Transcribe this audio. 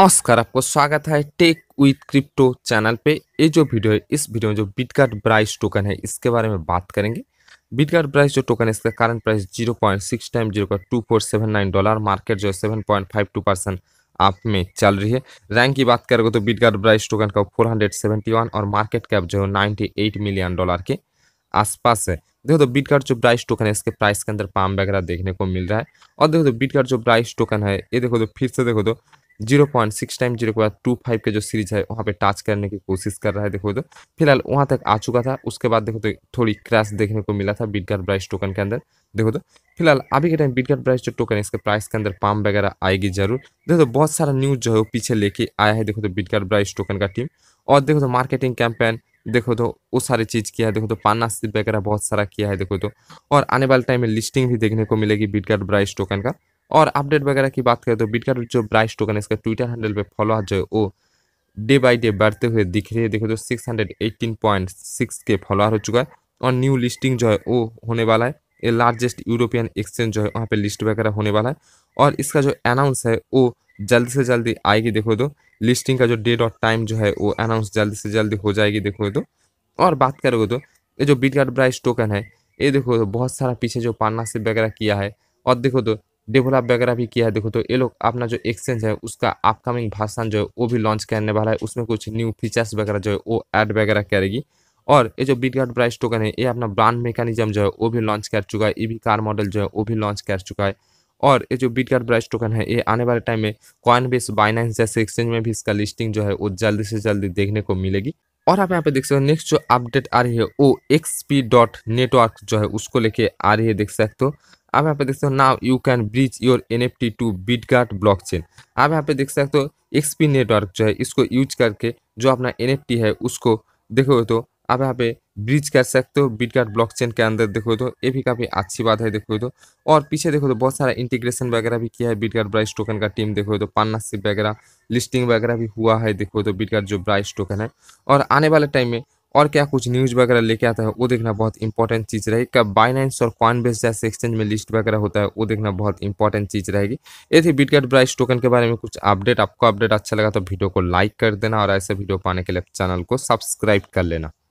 नमस्कार आपको स्वागत है टेक विथ क्रिप्टो चैनल पे ये जो वीडियो है इस वीडियो में जो बिटकार्ड ब्राइस टोकन है इसके बारे में बात करेंगे बिटकार्ड ब्राइस जो टोकन है इसका current price zero point six time zero का two four seven nine dollar market जो है seven point five two percent आप में चल रही है रैंक की बात करेंगे तो बिटकार्ड ब्राइस टोकन का फोर हंड्रेड सेवेंटी वन और मार्केट कैप जो है नाइन्टी एट मिलियन डॉलर के आसपास है देखो तो बीट कार्ड जो प्राइस टोकन है इसके प्राइस के अंदर पाम वगैरह देखने को मिल रहा है और देखो तो बीट कार्ड जो प्राइस टोकन है ये देखो तो फिर से देखो तो zero point six time zero के बाद टू फाइव के जो सीरीज है वहाँ पे टच करने की कोशिश कर रहा है देखो तो फिलहाल वहाँ तक आ चुका था उसके बाद देखो तो थोड़ी क्रैश देखने को मिला था बिटगार्ड ब्राइस टोकन के अंदर देखो तो फिलहाल अभी के टाइम बिटगार्ड ब्राइस जो टोकन है इसके प्राइस के अंदर पाम वगैरह आएगी जरूर देखो तो बहुत सारा न्यूज़ जो है वो पीछे लेके आया है देखो तो बिटगार्ड ब्राइस टोकन का टीम और देखो तो मार्केटिंग कैंपेन देखो तो वो सारी चीज़ किया है देखो तो पार्टनरशिप वगैरह बहुत सारा किया है देखो तो और आने वाले टाइम में लिस्टिंग भी देखने को मिलेगी बिटगार्ड ब्राइस टोकन का और अपडेट वगैरह की बात करें तो बिटकॉइन जो प्राइस टोकन है इसका ट्विटर हैंडल पे फॉलोअर जो है वो डे बाई डे बढ़ते हुए दिख रहे हैं देखो तो six hundred eighteen point six के फॉलोअर हो चुका है और न्यू लिस्टिंग जो है वो होने वाला है ये लार्जेस्ट यूरोपियन एक्सचेंज जो है वहाँ पे लिस्ट वगैरह होने वाला है और इसका जो अनाउंस है वो जल्दी से जल्दी आएगी देखो तो लिस्टिंग का जो डेट और टाइम जो है वो अनाउंस जल्दी से जल्दी हो जाएगी देखो तो और बात करोगे तो ये जो बिटकॉइन प्राइस टोकन है ये देखो तो बहुत सारा पीछे जो पार्टनरशिप वगैरह किया है और देखो तो डेवलप वगैरह भी किया है देखो तो ये लोग अपना जो एक्सचेंज है उसका अपकमिंग भाषण जो है वो भी लॉन्च करने वाला है उसमें कुछ न्यू फीचर्स वगैरह जो है वो ऐड वगैरह करेगी और ये जो बिटगार्ड प्राइस टोकन है ये अपना ब्रांड मेकानिज्म जो है वो भी लॉन्च कर चुका है ई कार मॉडल जो है वो भी लॉन्च कर चुका है और ये जो बिटगार्ड प्राइस टोकन है ये आने वाले टाइम में कॉइन बेस बाइनेंस जैसे एक्सचेंज में भी इसका लिस्टिंग जो है वो जल्दी से जल्दी देखने को मिलेगी और आप यहाँ पे देख सकते हो नेक्स्ट जो अपडेट आ रही है वो एक्सपी डॉट नेटवर्क जो है उसको लेके आ रही है देख सकते हो आप यहाँ पे देख सकते हो now you can bridge your N F T to Bitgert blockchain आप यहाँ पे देख सकते हो एक्सपी नेटवर्क जो है इसको यूज करके जो अपना एन एफ टी है उसको देखो तो आप यहाँ पे ब्रिज कर सकते हो ब्लॉक चेन के अंदर देखो तो ये भी काफ़ी अच्छी बात है देखो तो और पीछे देखो तो बहुत सारा इंटीग्रेशन वगैरह भी किया है बीटगार्ड ब्राइस टोकन का टीम देखो तो पार्टनरशिप वगैरह लिस्टिंग वगैरह भी हुआ है देखो तो बीटगार्ड जो ब्राइस टोकन है और आने वाले टाइम में और क्या कुछ न्यूज़ वगैरह लेके आता है वो देखना बहुत इंपॉर्टेंट चीज़ रहेगी कब बाइनेंस और कॉइनबेस जैसे एक्सचेंज में लिस्ट वगैरह होता है वो देखना बहुत इंपॉर्टेंट चीज़ रहेगी ये थी बिटकट प्राइस टोकन के बारे में कुछ अपडेट आपको अपडेट अच्छा लगा तो वीडियो को लाइक कर देना और ऐसे वीडियो पाने के लिए चैनल को सब्सक्राइब कर लेना